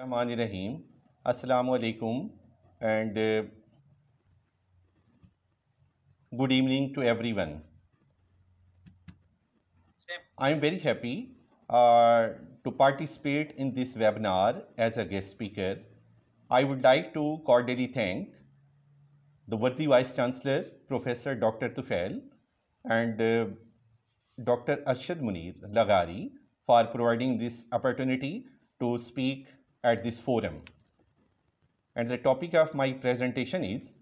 रहीम अस्सलाम and uh, good evening to everyone. I am very happy uh, to participate in this webinar as a guest speaker. I would like to cordially thank the worthy Vice Chancellor, Professor Dr. Tufail and uh, Dr. Ashad Munir Lagari for providing this opportunity to speak at this forum. And the topic of my presentation is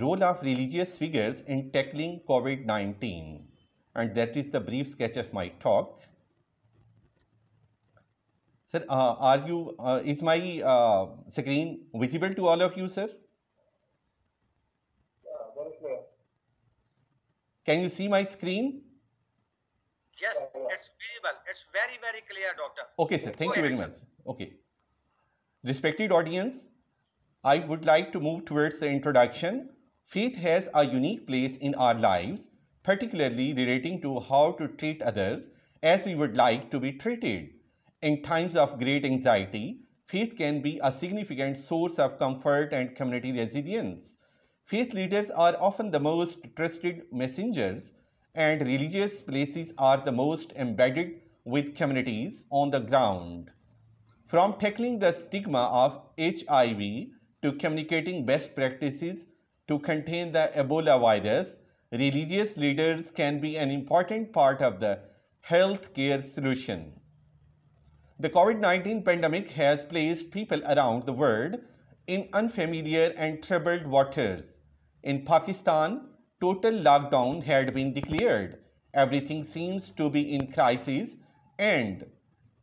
Role of Religious Figures in Tackling COVID-19 and that is the brief sketch of my talk. Sir, uh, are you, uh, is my uh, screen visible to all of you, sir? Can you see my screen? Yes, it's visible. It's very, very clear, doctor. Okay, sir. Thank Go you very much. Okay. Respected audience, I would like to move towards the introduction. Faith has a unique place in our lives, particularly relating to how to treat others as we would like to be treated. In times of great anxiety, faith can be a significant source of comfort and community resilience. Faith leaders are often the most trusted messengers, and religious places are the most embedded with communities on the ground. From tackling the stigma of HIV to communicating best practices to contain the Ebola virus, religious leaders can be an important part of the healthcare solution. The COVID-19 pandemic has placed people around the world in unfamiliar and troubled waters. In Pakistan, total lockdown had been declared. Everything seems to be in crisis and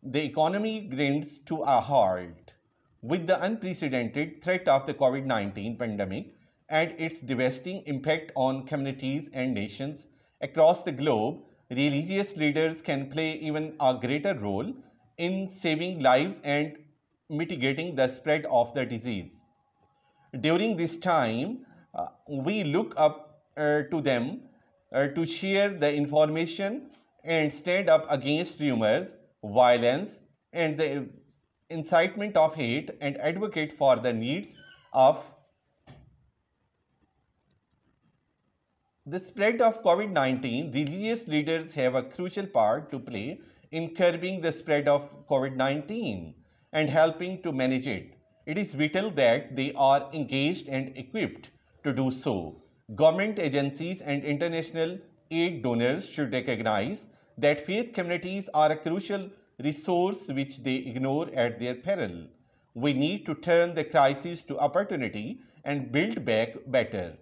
the economy grinds to a halt with the unprecedented threat of the COVID-19 pandemic and its devastating impact on communities and nations across the globe, religious leaders can play even a greater role in saving lives and mitigating the spread of the disease. During this time, uh, we look up uh, to them uh, to share the information and stand up against rumors violence and the incitement of hate and advocate for the needs of the spread of COVID-19, religious leaders have a crucial part to play in curbing the spread of COVID-19 and helping to manage it. It is vital that they are engaged and equipped to do so. Government agencies and international aid donors should recognize that faith communities are a crucial resource which they ignore at their peril. We need to turn the crisis to opportunity and build back better.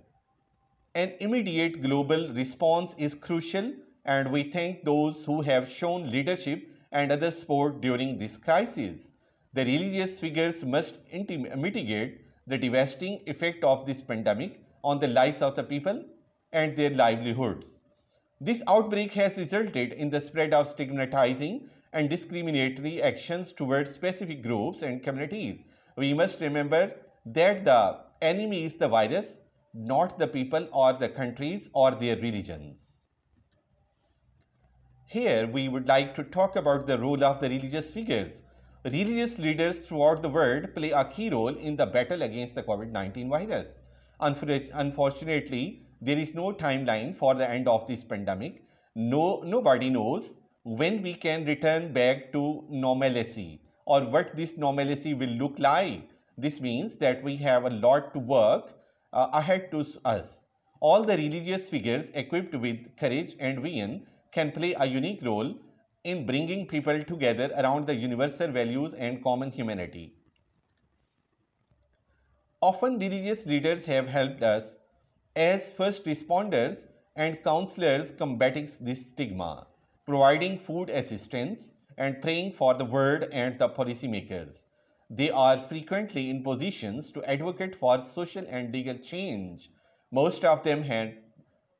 An immediate global response is crucial and we thank those who have shown leadership and other support during this crisis. The religious figures must mitigate the devastating effect of this pandemic on the lives of the people and their livelihoods. This outbreak has resulted in the spread of stigmatizing and discriminatory actions towards specific groups and communities. We must remember that the enemy is the virus, not the people or the countries or their religions. Here, we would like to talk about the role of the religious figures. Religious leaders throughout the world play a key role in the battle against the COVID-19 virus. Unfortunately, there is no timeline for the end of this pandemic. No, nobody knows when we can return back to normalcy or what this normalcy will look like. This means that we have a lot to work uh, ahead to us. All the religious figures equipped with courage and vision can play a unique role in bringing people together around the universal values and common humanity. Often religious leaders have helped us as first responders and counselors combating this stigma, providing food assistance and praying for the world and the policymakers. They are frequently in positions to advocate for social and legal change. Most of them have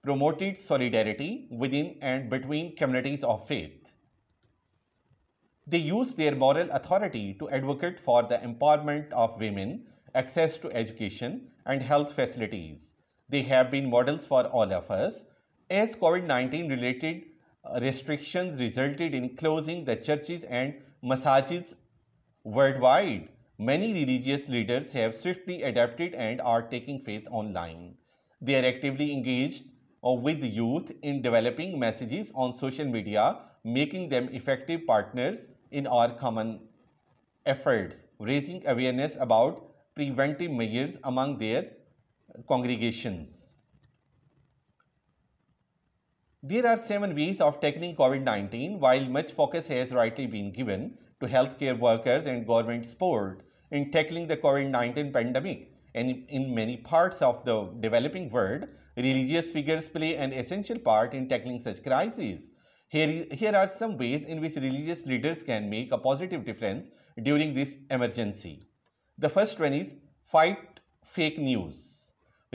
promoted solidarity within and between communities of faith. They use their moral authority to advocate for the empowerment of women, access to education, and health facilities. They have been models for all of us. As COVID-19 related uh, restrictions resulted in closing the churches and massages worldwide, many religious leaders have swiftly adapted and are taking faith online. They are actively engaged uh, with youth in developing messages on social media, making them effective partners in our common efforts, raising awareness about preventive measures among their congregations. There are seven ways of tackling COVID-19. While much focus has rightly been given to healthcare workers and government support in tackling the COVID-19 pandemic, and in many parts of the developing world, religious figures play an essential part in tackling such crises. Here, here are some ways in which religious leaders can make a positive difference during this emergency. The first one is fight fake news.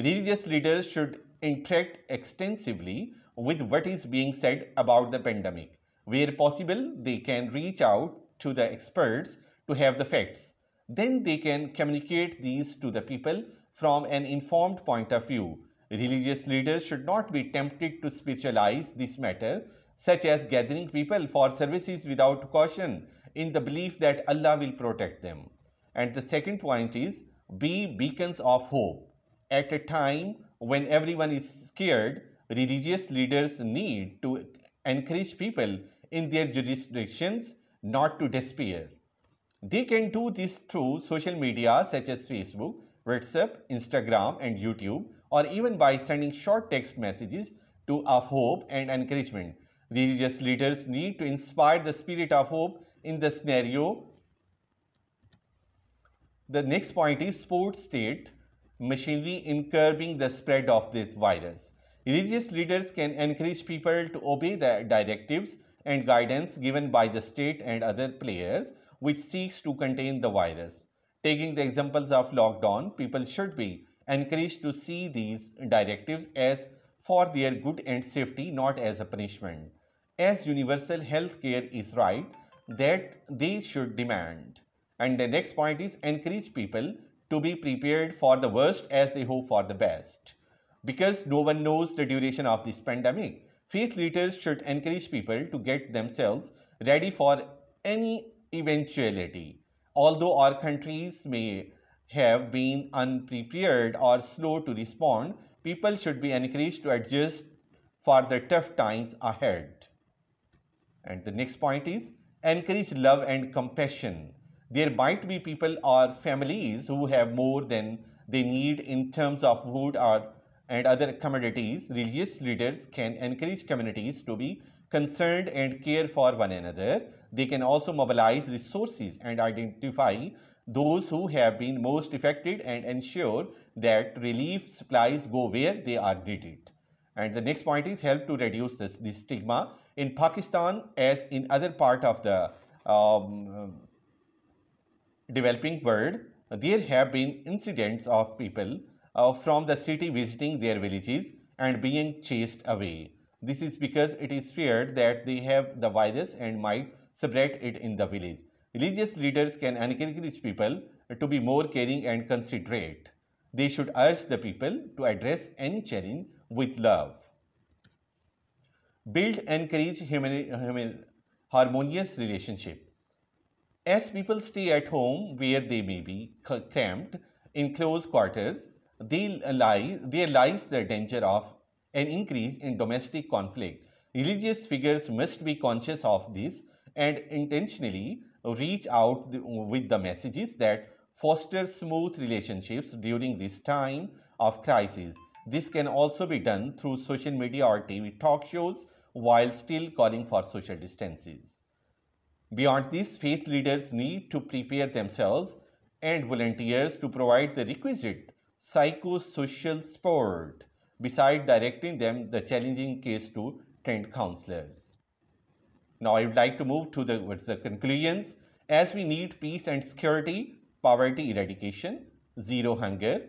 Religious leaders should interact extensively with what is being said about the pandemic. Where possible, they can reach out to the experts to have the facts. Then they can communicate these to the people from an informed point of view. Religious leaders should not be tempted to spiritualize this matter, such as gathering people for services without caution in the belief that Allah will protect them. And the second point is be beacons of hope at a time when everyone is scared, religious leaders need to encourage people in their jurisdictions not to despair. They can do this through social media such as Facebook, WhatsApp, Instagram and YouTube or even by sending short text messages to of hope and encouragement. Religious leaders need to inspire the spirit of hope in the scenario. The next point is sports state machinery in curbing the spread of this virus. Religious leaders can encourage people to obey the directives and guidance given by the state and other players which seeks to contain the virus. Taking the examples of lockdown, people should be encouraged to see these directives as for their good and safety, not as a punishment. As universal health care is right, that they should demand. And the next point is encourage people to be prepared for the worst as they hope for the best. Because no one knows the duration of this pandemic, faith leaders should encourage people to get themselves ready for any eventuality. Although our countries may have been unprepared or slow to respond, people should be encouraged to adjust for the tough times ahead. And the next point is encourage love and compassion there might be people or families who have more than they need in terms of food or and other commodities, religious leaders can encourage communities to be concerned and care for one another. They can also mobilize resources and identify those who have been most affected and ensure that relief supplies go where they are needed. And the next point is help to reduce this, this stigma. In Pakistan, as in other part of the um, developing world, there have been incidents of people uh, from the city visiting their villages and being chased away. This is because it is feared that they have the virus and might spread it in the village. Religious leaders can encourage people to be more caring and considerate. They should urge the people to address any challenge with love. Build and encourage human, human, harmonious relationship. As people stay at home where they may be camped in close quarters, they lie, there lies the danger of an increase in domestic conflict. Religious figures must be conscious of this and intentionally reach out the, with the messages that foster smooth relationships during this time of crisis. This can also be done through social media or TV talk shows while still calling for social distances. Beyond this, faith leaders need to prepare themselves and volunteers to provide the requisite psychosocial support besides directing them the challenging case to trained counselors. Now I would like to move to the, what's the conclusions. As we need peace and security, poverty eradication, zero hunger,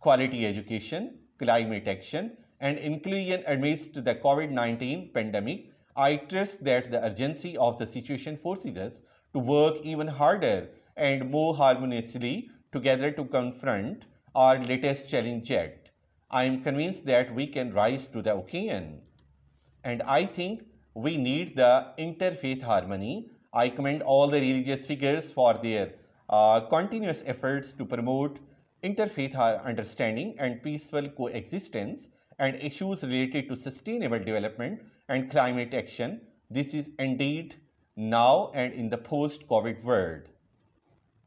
quality education, climate action, and inclusion amidst the COVID-19 pandemic, I trust that the urgency of the situation forces us to work even harder and more harmoniously together to confront our latest challenge yet. I am convinced that we can rise to the occasion. And I think we need the interfaith harmony. I commend all the religious figures for their uh, continuous efforts to promote interfaith understanding and peaceful coexistence and issues related to sustainable development and climate action. This is indeed now and in the post-COVID world.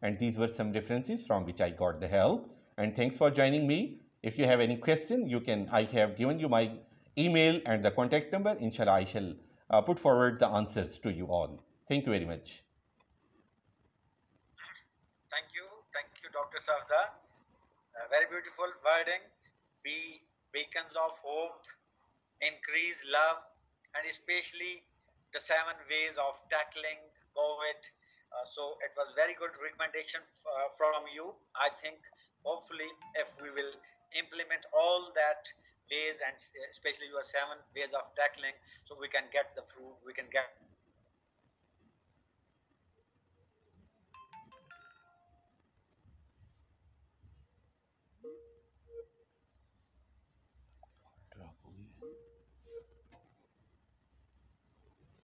And these were some references from which I got the help. And thanks for joining me. If you have any question, you can, I have given you my email and the contact number. Inshallah, I shall uh, put forward the answers to you all. Thank you very much. Thank you. Thank you, Dr. Savda. Uh, very beautiful wording. Be beacons of hope, increase love, and especially the seven ways of tackling COVID. Uh, so it was very good recommendation uh, from you. I think hopefully if we will implement all that ways and especially your seven ways of tackling, so we can get the fruit, we can get